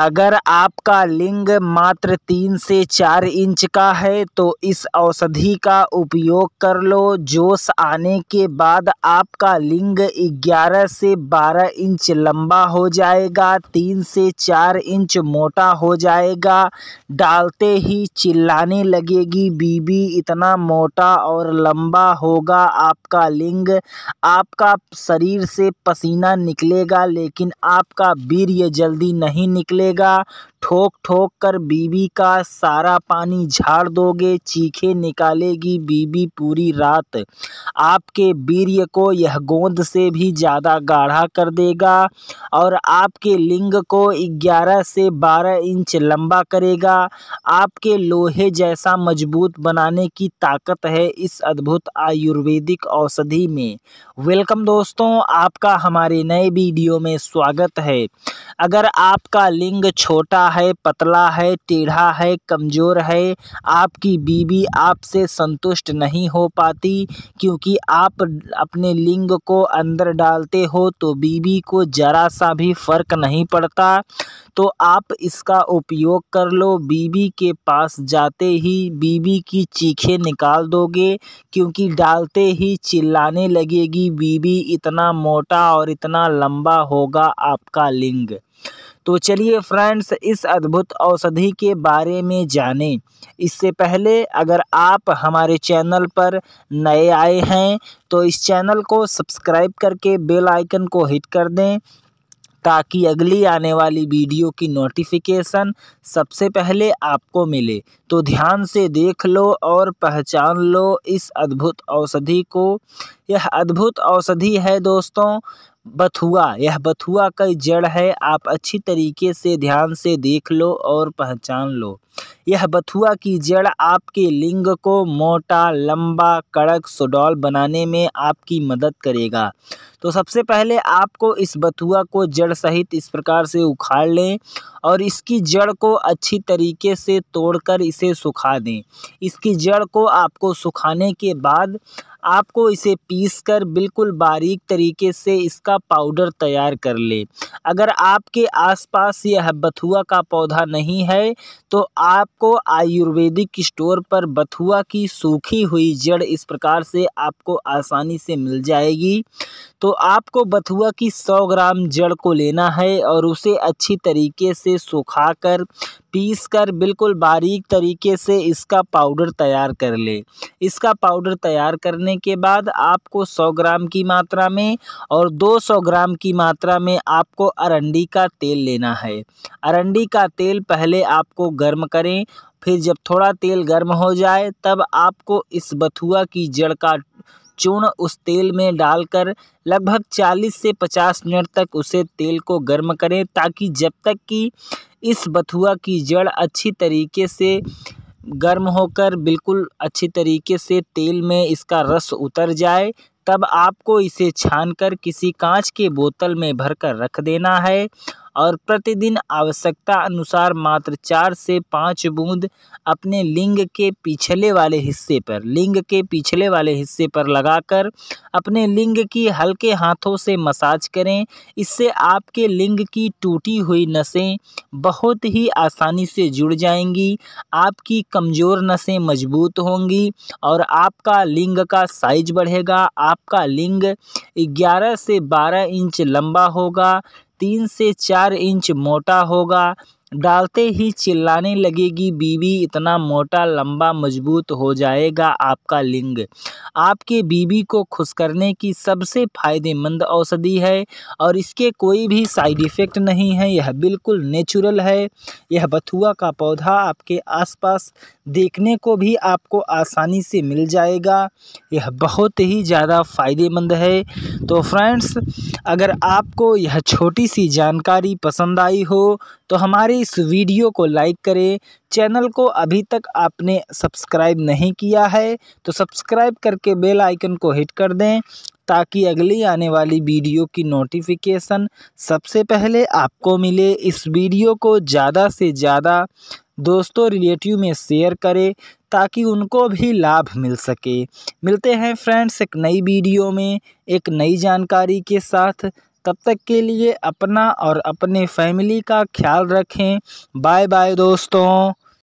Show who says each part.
Speaker 1: अगर आपका लिंग मात्र तीन से चार इंच का है तो इस औषधि का उपयोग कर लो जोश आने के बाद आपका लिंग ग्यारह से बारह इंच लंबा हो जाएगा तीन से चार इंच मोटा हो जाएगा डालते ही चिल्लाने लगेगी बीबी इतना मोटा और लंबा होगा आपका लिंग आपका शरीर से पसीना निकलेगा लेकिन आपका वीर्य जल्दी नहीं निकले मिलेगा ठोक ठोक कर बीबी का सारा पानी झाड़ दोगे चीखे निकालेगी बीबी पूरी रात आपके वीर्य को यह गोंद से भी ज़्यादा गाढ़ा कर देगा और आपके लिंग को ग्यारह से बारह इंच लंबा करेगा आपके लोहे जैसा मजबूत बनाने की ताकत है इस अद्भुत आयुर्वेदिक औषधि में वेलकम दोस्तों आपका हमारे नए वीडियो में स्वागत है अगर आपका लिंग छोटा है पतला है टेढ़ा है कमज़ोर है आपकी बीवी आपसे संतुष्ट नहीं हो पाती क्योंकि आप अपने लिंग को अंदर डालते हो तो बीवी को ज़रा सा भी फ़र्क नहीं पड़ता तो आप इसका उपयोग कर लो बीवी के पास जाते ही बीवी की चीखें निकाल दोगे क्योंकि डालते ही चिल्लाने लगेगी बीवी इतना मोटा और इतना लंबा होगा आपका लिंग तो चलिए फ्रेंड्स इस अद्भुत औषधि के बारे में जानें इससे पहले अगर आप हमारे चैनल पर नए आए हैं तो इस चैनल को सब्सक्राइब करके बेल आइकन को हिट कर दें ताकि अगली आने वाली वीडियो की नोटिफिकेशन सबसे पहले आपको मिले तो ध्यान से देख लो और पहचान लो इस अद्भुत औषधि को यह अद्भुत औषधि है दोस्तों बथुआ यह बथुआ का जड़ है आप अच्छी तरीके से ध्यान से देख लो और पहचान लो यह बथुआ की जड़ आपके लिंग को मोटा लंबा कड़क सुडौल बनाने में आपकी मदद करेगा तो सबसे पहले आपको इस बथुआ को जड़ सहित इस प्रकार से उखाड़ लें और इसकी जड़ को अच्छी तरीके से तोड़कर इसे सुखा दें इसकी जड़ को आपको सुखाने के बाद आपको इसे पीसकर बिल्कुल बारीक तरीके से इसका पाउडर तैयार कर ले अगर आपके आसपास यह बथुआ का पौधा नहीं है तो आपको आयुर्वेदिक स्टोर पर बथुआ की सूखी हुई जड़ इस प्रकार से आपको आसानी से मिल जाएगी तो आपको बथुआ की 100 ग्राम जड़ को लेना है और उसे अच्छी तरीके से सुखाकर पीस कर बिल्कुल बारीक तरीके से इसका पाउडर तैयार कर लें इसका पाउडर तैयार करने के बाद आपको 100 ग्राम की मात्रा में और 200 ग्राम की मात्रा में आपको अरंडी का तेल लेना है अरंडी का तेल पहले आपको गर्म करें फिर जब थोड़ा तेल गर्म हो जाए तब आपको इस बथुआ की जड़ का चूर्ण उस तेल में डालकर लगभग 40 से 50 मिनट तक उसे तेल को गर्म करें ताकि जब तक कि इस बथुआ की जड़ अच्छी तरीके से गर्म होकर बिल्कुल अच्छी तरीके से तेल में इसका रस उतर जाए तब आपको इसे छानकर किसी काँच के बोतल में भरकर रख देना है और प्रतिदिन आवश्यकता अनुसार मात्र चार से पाँच बूंद अपने लिंग के पिछले वाले हिस्से पर लिंग के पिछले वाले हिस्से पर लगाकर अपने लिंग की हल्के हाथों से मसाज करें इससे आपके लिंग की टूटी हुई नसें बहुत ही आसानी से जुड़ जाएंगी आपकी कमज़ोर नसें मजबूत होंगी और आपका लिंग का साइज बढ़ेगा आपका लिंग ग्यारह से बारह इंच लंबा होगा तीन से चार इंच मोटा होगा डालते ही चिल्लाने लगेगी बीवी इतना मोटा लंबा मजबूत हो जाएगा आपका लिंग आपके बीवी को खुश करने की सबसे फ़ायदेमंद औषधि है और इसके कोई भी साइड इफ़ेक्ट नहीं है यह बिल्कुल नेचुरल है यह बथुआ का पौधा आपके आसपास देखने को भी आपको आसानी से मिल जाएगा यह बहुत ही ज़्यादा फ़ायदेमंद है तो फ्रेंड्स अगर आपको यह छोटी सी जानकारी पसंद आई हो तो हमारे इस वीडियो को लाइक करें चैनल को अभी तक आपने सब्सक्राइब नहीं किया है तो सब्सक्राइब करके बेल आइकन को हिट कर दें ताकि अगली आने वाली वीडियो की नोटिफिकेशन सबसे पहले आपको मिले इस वीडियो को ज़्यादा से ज़्यादा दोस्तों रिलेटिव में शेयर करें ताकि उनको भी लाभ मिल सके मिलते हैं फ्रेंड्स एक नई वीडियो में एक नई जानकारी के साथ तब तक के लिए अपना और अपने फैमिली का ख्याल रखें बाय बाय दोस्तों